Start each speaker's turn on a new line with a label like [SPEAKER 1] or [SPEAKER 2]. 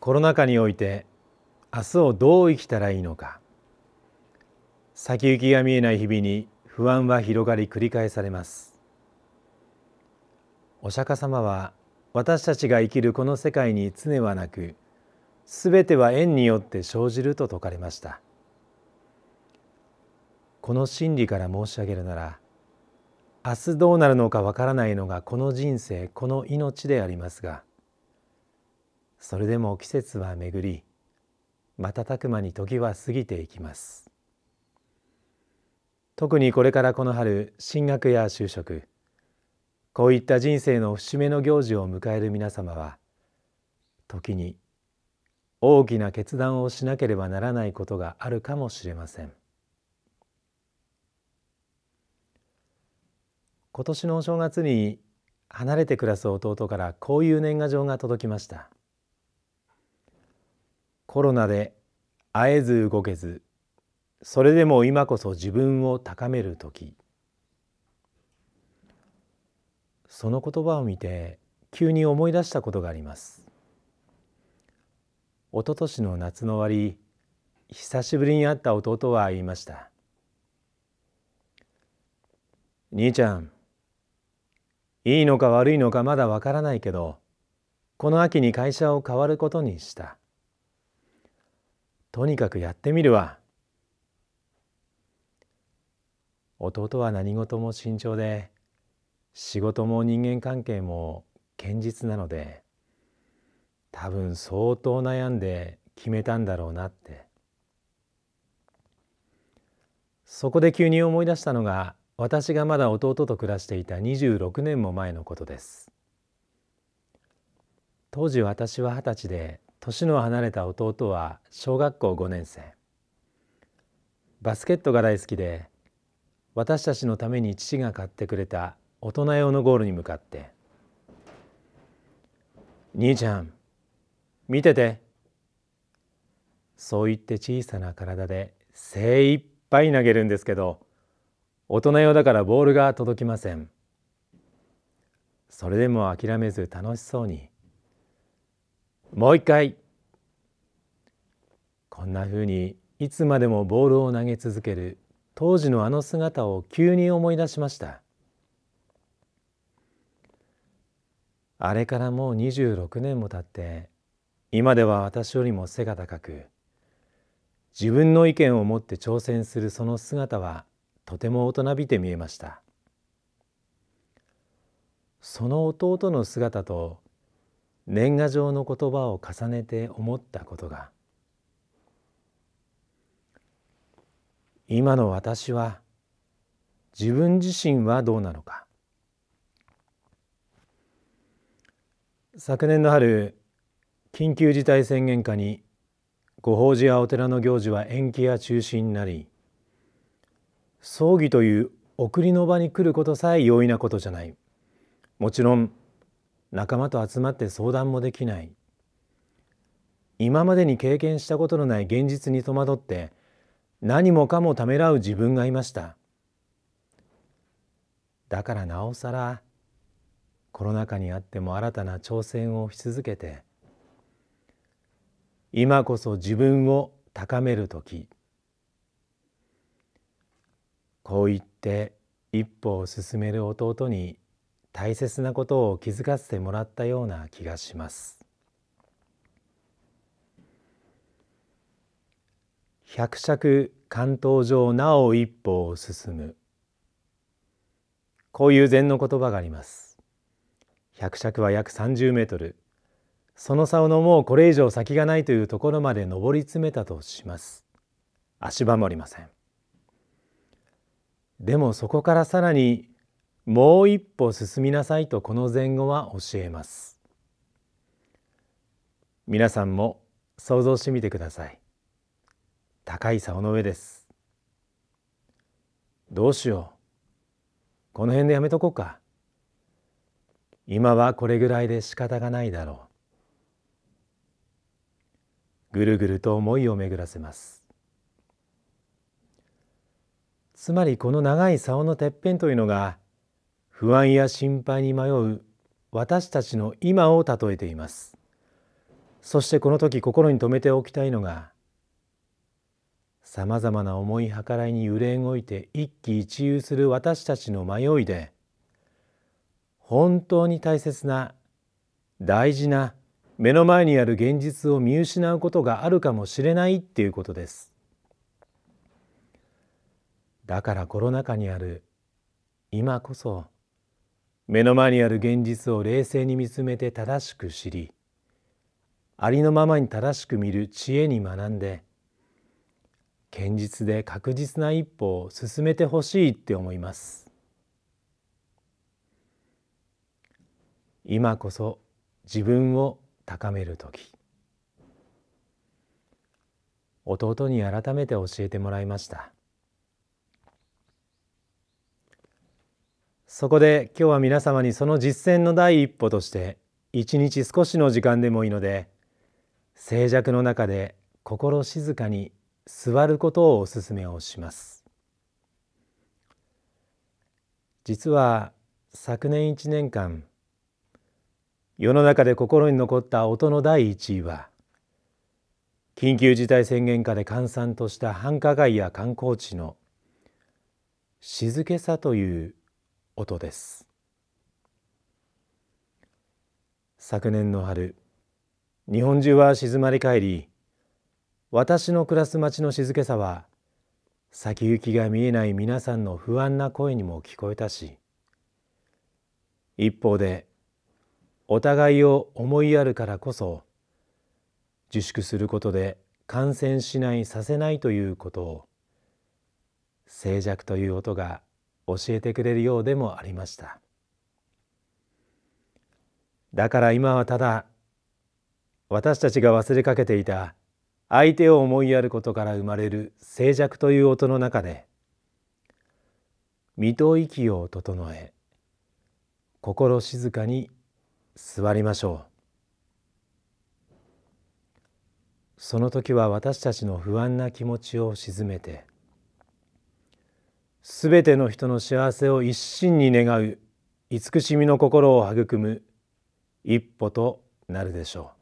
[SPEAKER 1] コロナ禍において明日をどう生きたらいいのか先行きが見えない日々に不安は広がり繰り返されますお釈迦様は私たちが生きるこの世界に常はなく全ては縁によって生じると説かれましたこの真理から申し上げるなら明日どうなるのかわからないのがこの人生この命でありますがそれでも季節は巡り瞬く間に時は過ぎていきます特にこれからこの春進学や就職こういった人生の節目の行事を迎える皆様は時に大きな決断をしなければならないことがあるかもしれません今年のお正月に離れて暮らす弟からこういう年賀状が届きましたコロナで会えず動けずそれでも今こそ自分を高める時その言葉を見て急に思い出したことがあります一昨年の夏の終わり久しぶりに会った弟は言いました「兄ちゃんいいのか悪いのかまだわからないけどこの秋に会社を変わることにした」とにかくやってみるわ弟は何事も慎重で仕事も人間関係も堅実なので多分相当悩んで決めたんだろうなってそこで急に思い出したのが私がまだ弟と暮らしていた26年も前のことです当時私は二十歳で年の離れた弟は小学校5年生バスケットが大好きで私たちのために父が買ってくれた大人用のゴールに向かって「兄ちゃん見てて」そう言って小さな体で精一杯投げるんですけど大人用だからボールが届きませんそれでも諦めず楽しそうにもう一回こんなふうにいつまでもボールを投げ続ける当時のあの姿を急に思い出しましたあれからもう26年も経って今では私よりも背が高く自分の意見を持って挑戦するその姿はとても大人びて見えましたその弟の姿と年賀状の言葉を重ねて思ったことが今の私は自分自身はどうなのか昨年の春緊急事態宣言下にご法事やお寺の行事は延期や中止になり葬儀という送りの場に来ることさえ容易なことじゃないもちろん仲間と集まって相談もできない今までに経験したことのない現実に戸惑って何もかもためらう自分がいましただからなおさらコロナ禍にあっても新たな挑戦をし続けて今こそ自分を高める時こう言って一歩を進める弟に大切なことを気づかせてもらったような気がします百尺関東上なお一歩を進むこういう禅の言葉があります百尺は約三十メートルその差をのもうこれ以上先がないというところまで上り詰めたとします足場もありませんでもそこからさらにもう一歩進みなさいとこの前後は教えます皆さんも想像してみてください高い竿の上ですどうしようこの辺でやめとこうか今はこれぐらいで仕方がないだろうぐるぐると思いを巡らせますつまりこの長い竿のてっぺんというのが不安や心配に迷う私たちの今を例えていますそしてこの時心に留めておきたいのがさまざまな思い計らいに揺れ動いて一喜一憂する私たちの迷いで本当に大切な大事な目の前にある現実を見失うことがあるかもしれないっていうことです。だからコロナ禍にある今こそ目の前にある現実を冷静に見つめて正しく知りありのままに正しく見る知恵に学んで堅実で確実な一歩を進めてほしいって思います今こそ自分を高める時弟に改めて教えてもらいましたそこで今日は皆様にその実践の第一歩として一日少しの時間でもいいので静寂の中で心静かに座ることをお勧めをします実は昨年1年間世の中で心に残った音の第一位は緊急事態宣言下で閑散とした繁華街や観光地の静けさという音です昨年の春日本中は静まり返り私の暮らす町の静けさは先行きが見えない皆さんの不安な声にも聞こえたし一方でお互いを思いやるからこそ自粛することで感染しないさせないということを静寂という音が教えてくれるようでもありましただから今はただ私たちが忘れかけていた相手を思いやることから生まれる静寂という音の中で身と息を整え心静かに座りましょうその時は私たちの不安な気持ちを鎮めてすべての人の幸せを一心に願う慈しみの心を育む一歩となるでしょう。